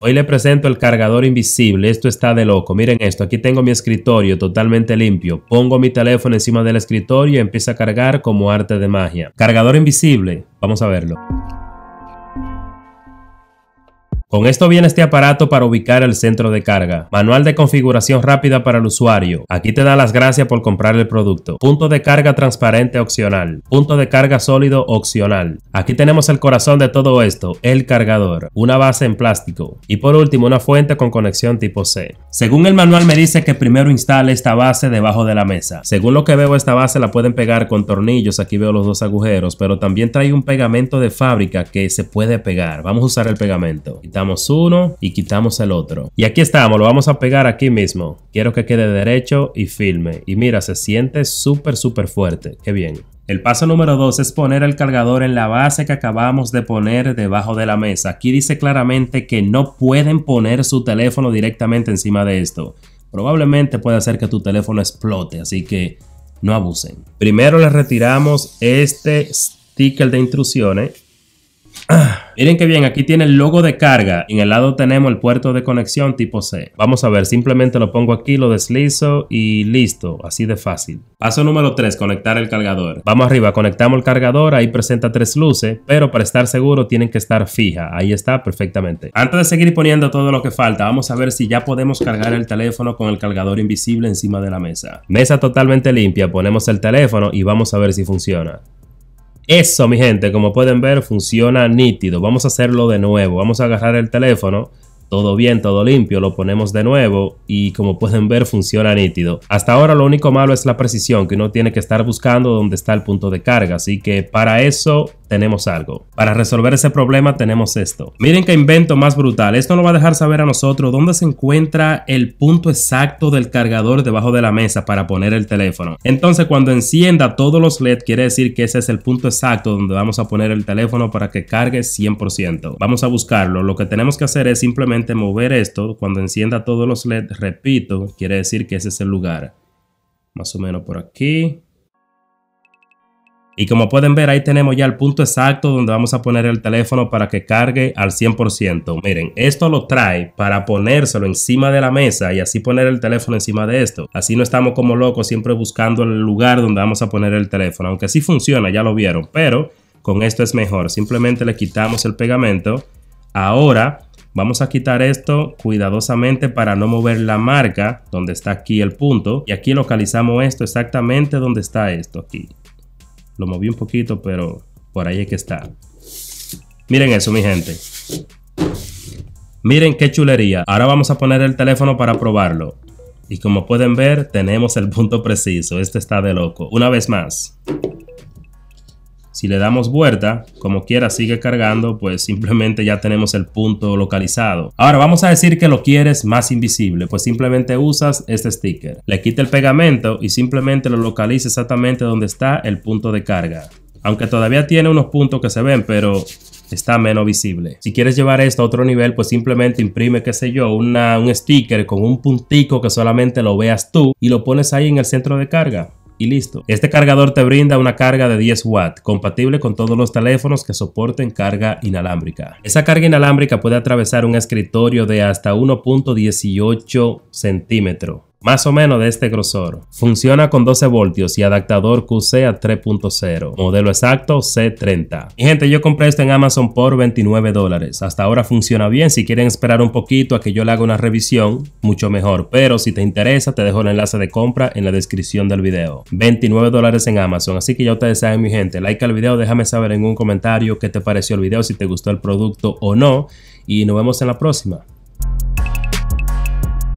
Hoy le presento el cargador invisible, esto está de loco, miren esto, aquí tengo mi escritorio totalmente limpio, pongo mi teléfono encima del escritorio y empieza a cargar como arte de magia. Cargador invisible, vamos a verlo. Con esto viene este aparato para ubicar el centro de carga. Manual de configuración rápida para el usuario. Aquí te da las gracias por comprar el producto. Punto de carga transparente opcional. Punto de carga sólido opcional. Aquí tenemos el corazón de todo esto, el cargador. Una base en plástico. Y por último una fuente con conexión tipo C. Según el manual me dice que primero instale esta base debajo de la mesa. Según lo que veo esta base la pueden pegar con tornillos. Aquí veo los dos agujeros. Pero también trae un pegamento de fábrica que se puede pegar. Vamos a usar el pegamento quitamos uno y quitamos el otro. Y aquí estamos, lo vamos a pegar aquí mismo. Quiero que quede derecho y firme. Y mira, se siente súper, súper fuerte. Qué bien. El paso número dos es poner el cargador en la base que acabamos de poner debajo de la mesa. Aquí dice claramente que no pueden poner su teléfono directamente encima de esto. Probablemente puede hacer que tu teléfono explote, así que no abusen. Primero le retiramos este sticker de intrusiones. Miren qué bien, aquí tiene el logo de carga. En el lado tenemos el puerto de conexión tipo C. Vamos a ver, simplemente lo pongo aquí, lo deslizo y listo, así de fácil. Paso número 3, conectar el cargador. Vamos arriba, conectamos el cargador, ahí presenta tres luces, pero para estar seguro tienen que estar fijas, Ahí está, perfectamente. Antes de seguir poniendo todo lo que falta, vamos a ver si ya podemos cargar el teléfono con el cargador invisible encima de la mesa. Mesa totalmente limpia, ponemos el teléfono y vamos a ver si funciona. Eso, mi gente, como pueden ver, funciona nítido. Vamos a hacerlo de nuevo. Vamos a agarrar el teléfono. Todo bien, todo limpio, lo ponemos de nuevo y como pueden ver funciona nítido. Hasta ahora lo único malo es la precisión, que uno tiene que estar buscando dónde está el punto de carga, así que para eso tenemos algo. Para resolver ese problema tenemos esto. Miren qué invento más brutal. Esto nos va a dejar saber a nosotros dónde se encuentra el punto exacto del cargador debajo de la mesa para poner el teléfono. Entonces cuando encienda todos los LED quiere decir que ese es el punto exacto donde vamos a poner el teléfono para que cargue 100%. Vamos a buscarlo. Lo que tenemos que hacer es simplemente mover esto. Cuando encienda todos los LED, repito, quiere decir que ese es el lugar. Más o menos por aquí. Y como pueden ver, ahí tenemos ya el punto exacto donde vamos a poner el teléfono para que cargue al 100%. Miren, esto lo trae para ponérselo encima de la mesa y así poner el teléfono encima de esto. Así no estamos como locos siempre buscando el lugar donde vamos a poner el teléfono. Aunque sí funciona, ya lo vieron, pero con esto es mejor. Simplemente le quitamos el pegamento. Ahora Vamos a quitar esto cuidadosamente para no mover la marca donde está aquí el punto. Y aquí localizamos esto exactamente donde está esto aquí. Lo moví un poquito, pero por ahí es que está. Miren eso, mi gente. Miren qué chulería. Ahora vamos a poner el teléfono para probarlo. Y como pueden ver, tenemos el punto preciso. Este está de loco. Una vez más. Si le damos vuelta, como quiera sigue cargando, pues simplemente ya tenemos el punto localizado. Ahora vamos a decir que lo quieres más invisible, pues simplemente usas este sticker. Le quita el pegamento y simplemente lo localiza exactamente donde está el punto de carga. Aunque todavía tiene unos puntos que se ven, pero está menos visible. Si quieres llevar esto a otro nivel, pues simplemente imprime, qué sé yo, un sticker con un puntico que solamente lo veas tú y lo pones ahí en el centro de carga y listo. Este cargador te brinda una carga de 10 w compatible con todos los teléfonos que soporten carga inalámbrica. Esa carga inalámbrica puede atravesar un escritorio de hasta 1.18 centímetros más o menos de este grosor. Funciona con 12 voltios y adaptador QC a 3.0, modelo exacto C30. Y gente, yo compré esto en Amazon por 29 dólares. Hasta ahora funciona bien, si quieren esperar un poquito a que yo le haga una revisión, mucho mejor. Pero si te interesa, te dejo el enlace de compra en la descripción del video. 29 dólares en Amazon, así que ya ustedes saben mi gente, like al video, déjame saber en un comentario qué te pareció el video, si te gustó el producto o no. Y nos vemos en la próxima.